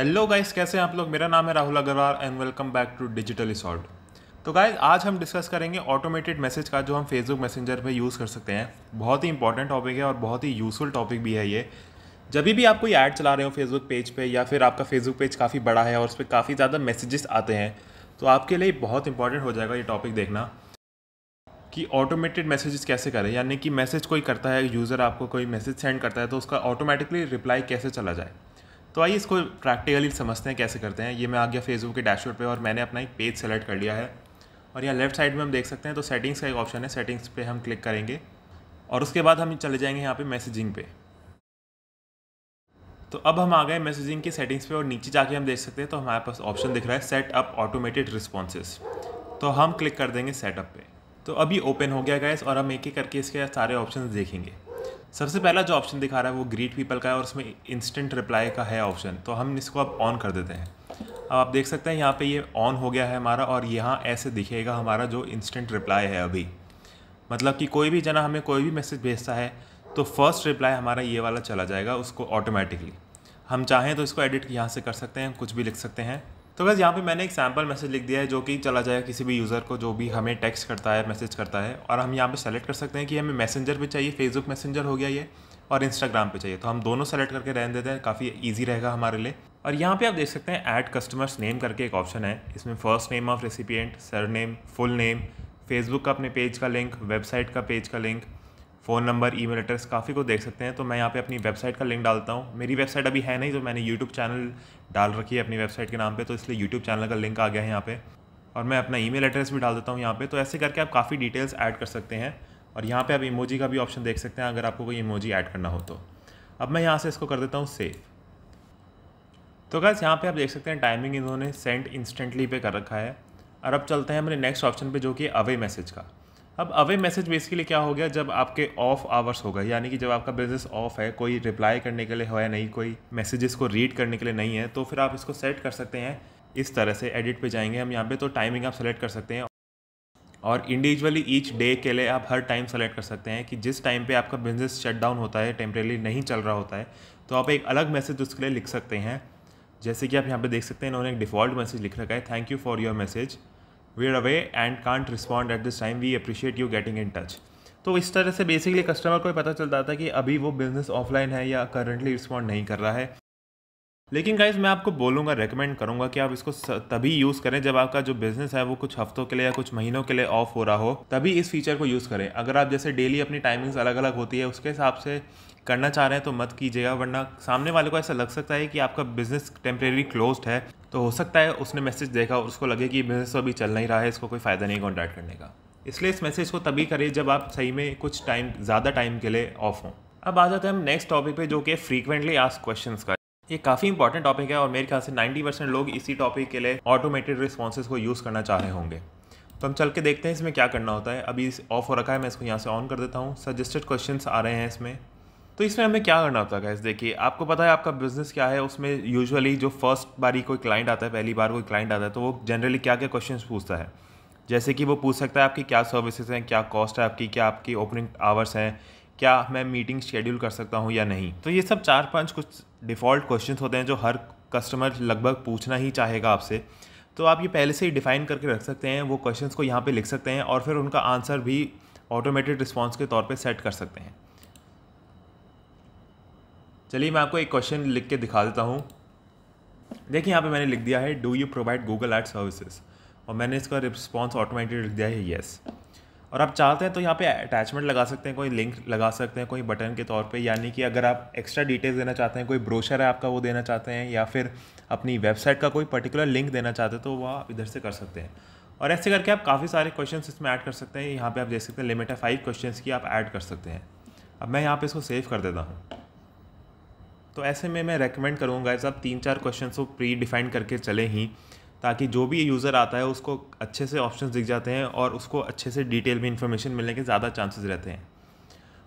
hello guys कैसे हैं आप लोग मेरा नाम है Rahul Agarwal and welcome back to digital resort तो गाइस आज हम डिस्कस करेंगे ऑटोमेटेड मैसेज का जो हम फेसबुक मैसेंजर पे यूज़ कर सकते हैं बहुत ही इंपॉर्टेंट टॉपिक है और बहुत ही यूज़फुल टॉपिक भी है ये जब भी आप कोई ऐड चला रहे हो फेसबुक पेज पे या फिर आपका फेसबुक पेज काफ़ी बड़ा है और उस पर काफ़ी ज़्यादा मैसेजेस आते हैं तो आपके लिए बहुत इंपॉर्टेंट हो जाएगा ये टॉपिक देखना कि ऑटोमेटेड मैसेजेस कैसे करें यानी कि मैसेज कोई करता है यूज़र आपको कोई मैसेज सेंड करता है तो उसका ऑटोमेटिकली रिप्लाई कैसे चला जाए तो आइए इसको प्रैक्टिकली समझते हैं कैसे करते हैं ये मैं आ गया फेसबुक के डैशबोर्ड पे और मैंने अपना एक पेज सेलेक्ट कर लिया है और यहाँ लेफ्ट साइड में हम देख सकते हैं तो सेटिंग्स का एक ऑप्शन है सेटिंग्स पे हम क्लिक करेंगे और उसके बाद हम चले जाएंगे यहाँ पे मैसेजिंग पे तो अब हम आ गए मैसेजिंग की सेटिंग्स पे और नीचे जाके हम देख सकते हैं तो हमारे पास ऑप्शन दिख रहा है सेट अप ऑटोमेटेड रिस्पॉन्सेज तो हम क्लिक कर देंगे सेटअप पे तो अभी ओपन हो गया गैस और हम एक एक करके इसके सारे ऑप्शन देखेंगे सबसे पहला जो ऑप्शन दिखा रहा है वो ग्रीट पीपल का है और उसमें इंस्टेंट रिप्लाई का है ऑप्शन तो हम इसको अब ऑन कर देते हैं अब आप देख सकते हैं यहाँ पे ये ऑन हो गया है हमारा और यहाँ ऐसे दिखेगा हमारा जो इंस्टेंट रिप्लाई है अभी मतलब कि कोई भी जना हमें कोई भी मैसेज भेजता है तो फर्स्ट रिप्लाई हमारा ये वाला चला जाएगा उसको ऑटोमेटिकली हम चाहें तो इसको एडिट यहाँ से कर सकते हैं कुछ भी लिख सकते हैं तो बस यहाँ पे मैंने एक सैम्पल मैसेज लिख दिया है जो कि चला जाएगा किसी भी यूज़र को जो भी हमें टेक्स्ट करता है मैसेज करता है और हम यहाँ पे सेलेक्ट कर सकते हैं कि हमें मैसेंजर पे चाहिए फेसबुक मैसेंजर हो गया ये और इंस्टाग्राम पे चाहिए तो हम दोनों सेलेक्ट करके रहने देते हैं काफ़ी ईजी रहेगा हमारे लिए और यहाँ पर आप देख सकते हैं ऐड कस्टमर्स नेम करके एक ऑप्शन है इसमें first name of recipient surname full name Facebook का अपने पेज का लिंक वेबसाइट का पेज का link phone number email address काफ़ी को देख सकते हैं तो मैं यहाँ पे अपनी वेबसाइट का लिंक डालता हूँ मेरी वेबसाइट अभी है नहीं तो मैंने यूट्यूब चैनल डाल रखी है अपनी वेबसाइट के नाम पे तो इसलिए यूट्यूब चैनल का लिंक आ गया है यहाँ पे और मैं अपना ईमेल एड्रेस भी डाल देता हूँ यहाँ पे तो ऐसे करके आप काफ़ी डिटेल्स ऐड कर सकते हैं और यहाँ पर आप इमोजी का भी ऑप्शन देख सकते हैं अगर आपको कोई इमोजी ऐड करना हो तो अब मैं यहाँ से इसको कर देता हूँ सेव तो गैस यहाँ पर आप देख सकते हैं टाइमिंग इन्होंने सेंड इंस्टेंटली पे कर रखा है और अब चलते हैं मेरे नेक्स्ट ऑप्शन पर जो कि अवे मैसेज का अब अवे मैसेज बेसिकली क्या हो गया जब आपके ऑफ आवर्स हो गए यानी कि जब आपका बिजनेस ऑफ है कोई रिप्लाई करने के लिए हो या नहीं कोई मैसेजेस को रीड करने के लिए नहीं है तो फिर आप इसको सेट कर सकते हैं इस तरह से एडिट पे जाएंगे हम यहाँ पे तो टाइमिंग आप सेलेक्ट कर सकते हैं और इंडिविजुअली ईच डे के लिए आप हर टाइम सेलेक्ट कर सकते हैं कि जिस टाइम पे आपका बिजनेस शट डाउन होता है टेम्परेली नहीं चल रहा होता है तो आप एक अलग मैसेज उसके लिए लिख सकते हैं जैसे कि आप यहाँ पे देख सकते हैं इन्होंने एक डिफ़ॉल्ट मैसेज लिख रखा है thank you for your message we're away and can't respond at this time we appreciate you getting in touch तो इस तरह से बेसिकली कस्टमर को पता चल जाता कि अभी वो बिज़नेस ऑफलाइन है या करंटली रिस्पॉन्ड नहीं कर रहा है लेकिन गाइज मैं आपको बोलूँगा रेकमेंड करूँगा कि आप इसको तभी यूज़ करें जब आपका जो बिज़नेस है वो कुछ हफ्तों के लिए या कुछ महीनों के लिए ऑफ हो रहा हो तभी इस फीचर को यूज़ करें अगर आप जैसे डेली अपनी टाइमिंग्स अलग अलग होती है उसके हिसाब से करना चाह रहे हैं तो मत कीजिएगा वरना सामने वाले को ऐसा लग सकता है कि आपका बिज़नेस टेम्परेरी क्लोज है तो हो सकता है उसने मैसेज देखा और उसको लगे कि बिज़नेस तो अभी चल नहीं रहा है इसको कोई फ़ायदा नहीं कॉन्टैक्ट करने का इसलिए इस मैसेज को तभी करें जब आप सही में कुछ टाइम ज़्यादा टाइम के लिए ऑफ हों अब आ जाते हैं हम नेक्स्ट टॉपिक पे जो कि फ्रीक्वेंटली आस्क क्वेश्चन का ये काफ़ी इंपॉर्टेंट टॉपिक है और मेरे ख्याल से 90 परसेंट लोग इसी टॉपिक के लिए ऑटोमेटेड रिस्पॉन्सेज को यूज़ करना चाह रहे होंगे तो हम चल के देखते हैं इसमें क्या करना होता है अभी ऑफ हो रखा है मैं इसको यहाँ से ऑन कर देता हूँ सजेस्टेड क्वेश्चन आ रहे हैं इसमें तो इसमें हमें क्या करना होता है गैस देखिए आपको पता है आपका बिजनेस क्या है उसमें यूजुअली जो फर्स्ट बारी कोई क्लाइंट आता है पहली बार कोई क्लाइंट आता है तो वो जनरली क्या क्या क्वेश्चन पूछता है जैसे कि वो पूछ सकता है आपकी क्या सर्विसेज हैं क्या कॉस्ट है आपकी क्या आपकी ओपनिंग आवर्स हैं क्या मैं मीटिंग शेड्यूल कर सकता हूँ या नहीं तो ये सब चार पांच कुछ डिफ़ॉल्ट क्वेश्चन होते हैं जो हर कस्टमर लगभग पूछना ही चाहेगा आपसे तो आप ये पहले से ही डिफ़ाइन करके रख सकते हैं वो क्वेश्चंस को यहाँ पे लिख सकते हैं और फिर उनका आंसर भी ऑटोमेटेड रिस्पॉन्स के तौर पे सेट कर सकते हैं चलिए मैं आपको एक क्वेश्चन लिख के दिखा देता हूँ देखिए यहाँ पे मैंने लिख दिया है do you provide Google ad services और मैंने इसका रिस्पॉन्स ऑटोमेटिक लिख दिया है येस और आप चाहते हैं तो यहाँ पे अटैचमेंट लगा सकते हैं कोई लिंक लगा सकते हैं कोई बटन के तौर पे यानी कि अगर आप एक्स्ट्रा डिटेल्स देना चाहते हैं कोई ब्रोशर है आपका वो देना चाहते हैं या फिर अपनी वेबसाइट का कोई पर्टिकुलर लिंक देना चाहते हैं तो वह आप इधर से कर सकते हैं और ऐसे करके आप काफ़ी सारे क्वेश्चन इसमें ऐड कर सकते हैं यहाँ पर आप देख सकते हैं लिमिट है फाइव क्वेश्चन की आप ऐड कर सकते हैं अब मैं यहाँ पर इसको सेव कर देता हूँ तो ऐसे में मैं रेकमेंड करूँगा ऐसा आप तीन चार क्वेश्चन को प्री डिफाइन करके चले ही ताकि जो भी यूज़र आता है उसको अच्छे से ऑप्शन दिख जाते हैं और उसको अच्छे से डिटेल में इन्फॉर्मेशन मिलने के ज़्यादा चांसेस रहते हैं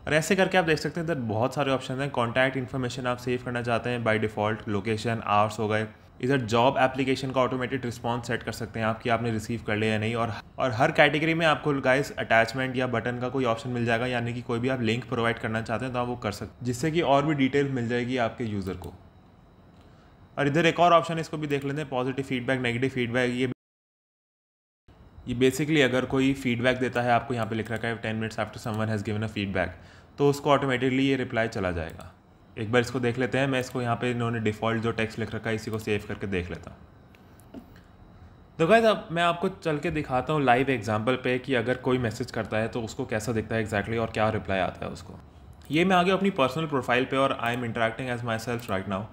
और ऐसे करके आप देख सकते हैं इधर बहुत सारे ऑप्शन हैं कॉन्टैक्ट इन्फॉर्मेशन आप सेव करना चाहते हैं बाई डिफ़ॉल्ट लोकेशन आवर्स हो गए इधर जॉब एप्लीकेशन का ऑटोमेटेड रिस्पॉन्स सेट कर सकते हैं आप कि आपने रिसीव कर लिया या नहीं और और हर कैटेगरी में आपको गाइस अटैचमेंट या बटन का कोई ऑप्शन मिल जाएगा यानी कि कोई भी आप लिंक प्रोवाइड करना चाहते हैं तो आप वो कर सकते जिससे कि और भी डिटेल मिल जाएगी आपके यूज़र को और इधर एक और ऑप्शन इसको भी देख लेते हैं पॉजिटिव फीडबैक नेगेटिव फीडबैक ये ये बेसिकली अगर कोई फीडबैक देता है आपको यहाँ पे लिख रखा है ten minutes after someone has given a feedback तो उसको ऑटोमेटिकली ये रिप्लाई चला जाएगा एक बार इसको देख लेते हैं मैं इसको यहाँ पे इन्होंने डिफ़ॉल्ट जो टेक्स्ट लिख रखा है इसी को सेव करके देख लेता हूँ तो गाइज अब मैं आपको चल के दिखाता हूँ लाइव एग्जाम्पल पे कि अगर कोई मैसेज करता है तो उसको कैसा दिखता है एग्जैक्टली exactly और क्या रिप्लाई आता है उसको ये मैं आ गया अपनी पर्सनल प्रोफाइल पर और I am interacting as my self right now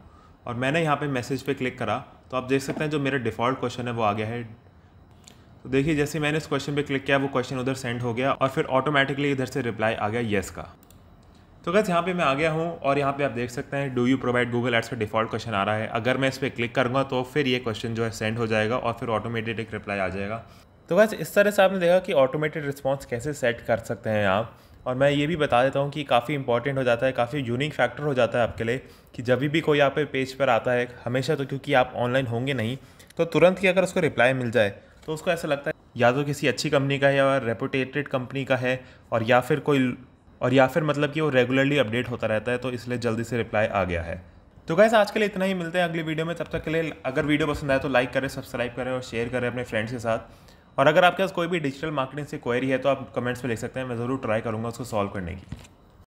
और मैंने यहाँ पर मैसेज पर क्लिक करा तो आप देख सकते हैं जो मेरा डिफ़ॉल्ट क्वेश्चन है वो आ गया है तो देखिए जैसे मैंने इस क्वेश्चन पे क्लिक किया वो क्वेश्चन उधर सेंड हो गया और फिर ऑटोमेटिकली इधर से रिप्लाई आ गया येस का तो गैस यहाँ पे मैं आ गया हूँ और यहाँ पे आप देख सकते हैं do you provide Google ads पर डिफॉल्ट क्वेश्चन आ रहा है अगर मैं इस पर क्लिक करूँगा तो फिर ये क्वेश्चन जो है सेंड हो जाएगा और फिर ऑटोमेटेड एक रिप्लाई आ जाएगा तो गैस इस तरह से आपने देखा कि ऑटोमेटेड रिस्पॉन्स कैसे सेट कर सकते हैं आप और मैं ये भी बता देता हूँ कि काफ़ी इंपॉर्टेंट हो जाता है काफ़ी यूनिक फैक्टर हो जाता है आपके लिए कि जब भी कोई आप पेज पर आता है हमेशा तो क्योंकि आप ऑनलाइन होंगे नहीं तो तुरंत ही अगर उसको रिप्लाई मिल जाए तो उसको ऐसा लगता है या तो किसी अच्छी कंपनी का है या रेपुटेटेड कंपनी का है और या फिर कोई और या फिर मतलब कि वो रेगुलरली अपडेट होता रहता है तो इसलिए जल्दी से रिप्लाई आ गया है तो गैस आज के लिए इतना ही मिलते हैं अगली वीडियो में तब तक के लिए अगर वीडियो पसंद आए तो लाइक करें सब्सक्राइब करें और शेयर करें अपने फ्रेंड्स के साथ और अगर आपके पास कोई भी डिजिटल मार्केटिंग से क्वेरी है तो आप कमेंट्स में लिख सकते हैं मैं ज़रूर ट्राई करूँगा उसको सॉल्व करने की